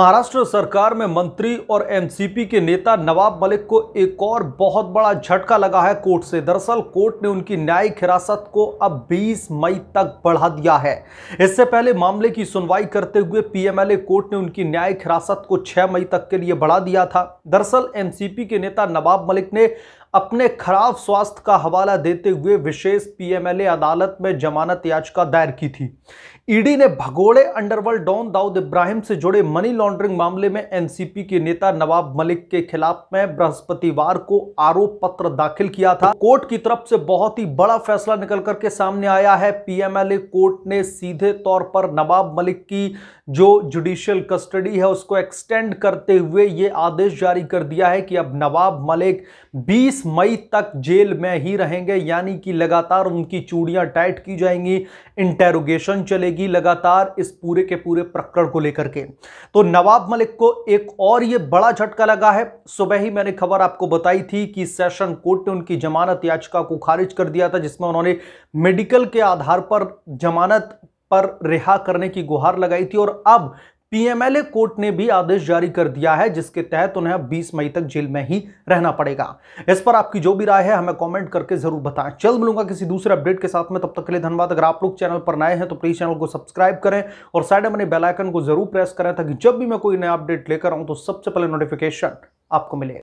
महाराष्ट्र सरकार में मंत्री और एनसीपी के नेता नवाब मलिक को एक और बहुत बड़ा झटका लगा है कोर्ट से दरअसल कोर्ट ने उनकी न्यायिक हिरासत को अब 20 मई तक बढ़ा दिया है इससे पहले मामले की सुनवाई करते हुए पीएमएलए कोर्ट ने उनकी न्यायिक हिरासत को 6 मई तक के लिए बढ़ा दिया था दरअसल एनसीपी के नेता नवाब मलिक ने अपने खराब स्वास्थ्य का हवाला देते हुए विशेष पीएमएलए अदालत में जमानत याचिका दायर की थी ईडी ने भगोड़े अंडरवर्ल्ड डॉन दाऊद इब्राहिम से जुड़े मनी लॉन्ड्रिंग मामले में एनसीपी के नेता नवाब मलिक के खिलाफ में बृहस्पतिवार को आरोप पत्र दाखिल किया था कोर्ट की तरफ से बहुत ही बड़ा फैसला निकल करके सामने आया है पीएमएलए कोर्ट ने सीधे तौर पर नवाब मलिक की जो जुडिशियल कस्टडी है उसको एक्सटेंड करते हुए ये आदेश जारी कर दिया है कि अब नवाब मलिक बीस 30 मई तक जेल में ही रहेंगे यानी कि लगातार उनकी चूड़ियां टाइट की जाएंगी इंटेरोगेशन चलेगी लगातार इस पूरे के पूरे प्रकरण को लेकर के तो नवाब मलिक को एक और ये बड़ा झटका लगा है सुबह ही मैंने खबर आपको बताई थी कि सेशन कोर्ट ने उनकी जमानत याचिका को खारिज कर दिया था जिसमें उन्होंने मेडिकल के आधार पर जमानत पर रिहा करने की गुहार लगाई थी और अब पीएमएलए कोर्ट ने भी आदेश जारी कर दिया है जिसके तहत उन्हें 20 मई तक जेल में ही रहना पड़ेगा इस पर आपकी जो भी राय है हमें कमेंट करके जरूर बताएं जल्द मिलूंगा किसी दूसरे अपडेट के साथ में तब तक के लिए धन्यवाद अगर आप लोग चैनल पर नए हैं तो प्लीज चैनल को सब्सक्राइब करें और साइड में बेलाइकन को जरूर प्रेस करें ताकि जब भी मैं कोई नया अपडेट लेकर आऊं तो सबसे पहले नोटिफिकेशन आपको मिले